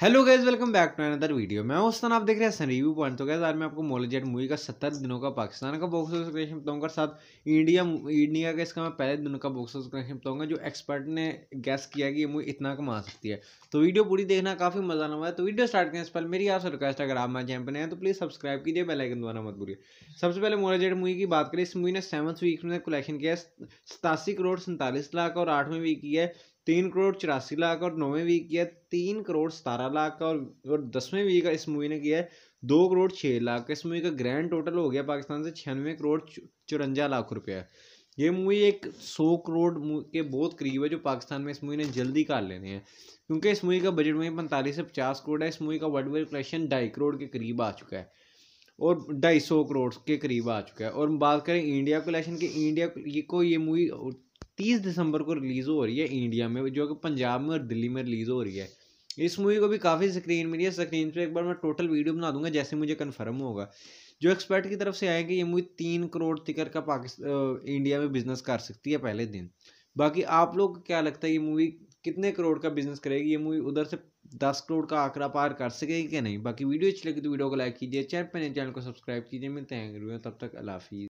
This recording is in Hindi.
hello guys welcome back to another video मैं उस दिन आप देख रहे हैं रिव्यू पॉइंट तो गैस आज मैं आपको मोलजेट मूवी का सत्तर दिनों का पाकिस्तान का बॉक्स ऑफिस कलेक्शन बताऊंगा साथ इंडिया इंडिया का इसका मैं पहले दिनों का बॉक्स ऑफिस कलेक्शन बताऊंगा जो एक्सपर्ट ने गैस किया कि ये मूवी इतना कमा सकती है तो वीडियो पूरी देखना काफ़ी मजा आना हुआ है तो वीडियो स्टार्ट करें इस पर मेरी आपसे रिक्वेस्ट अगर आप हमारे चैनल पर हैं तो प्लीज़ सब्सक्राइब कीजिए बेलाइकन द्वारा मत बुरी सबसे पहले मोलजेट मूवी की बात करें इस मूवी ने सेवन्थ वीक में कलेक्शन किया है सतासी करोड़ सैंतालीस लाख और आठवें वीक की है तीन करोड़ चौरासी लाख और नौवें वीक किया तीन करोड़ सतारह लाख का और, और दसवें वीक का इस मूवी ने किया है दो करोड़ छः लाख का इस मूवी का ग्रैंड टोटल हो गया पाकिस्तान से छियानवे करोड़ चौरंजा लाख रुपया ये मूवी एक सौ करोड़ के बहुत करीब है जो पाकिस्तान में इस मूवी ने जल्दी कर लेने हैं क्योंकि इस मूवी का बजट में पैंतालीस से पचास करोड़ है इस मूवी का वर्ल्ड वाइड कलेक्शन ढाई करोड़ के करीब आ चुका है और ढाई सौ करोड़ के करीब आ चुका है और बात करें इंडिया कलेक्शन की इंडिया को ये मूवी तीस दिसंबर को रिलीज़ हो रही है इंडिया में जो कि पंजाब में और दिल्ली में रिलीज़ हो रही है इस मूवी को भी काफ़ी स्क्रीन मिली है स्क्रीन पर एक बार मैं टोटल वीडियो बना दूंगा जैसे मुझे कन्फर्म होगा जो एक्सपर्ट की तरफ से आए कि ये मूवी तीन करोड़ तिकर का पाकिस्तान इंडिया में बिजनेस कर सकती है पहले दिन बाकी आप लोग क्या लगता है ये मूवी कितने करोड़ का बिजनेस करेगी ये मूवी उधर से दस करोड़ का आंकड़ा पार कर सकेगी कि नहीं बाकी वीडियो अच्छी लगी तो वीडियो को लाइक कीजिए चैनल पर चैनल को सब्सक्राइब कीजिए मिलते हैं तब तक अलाफी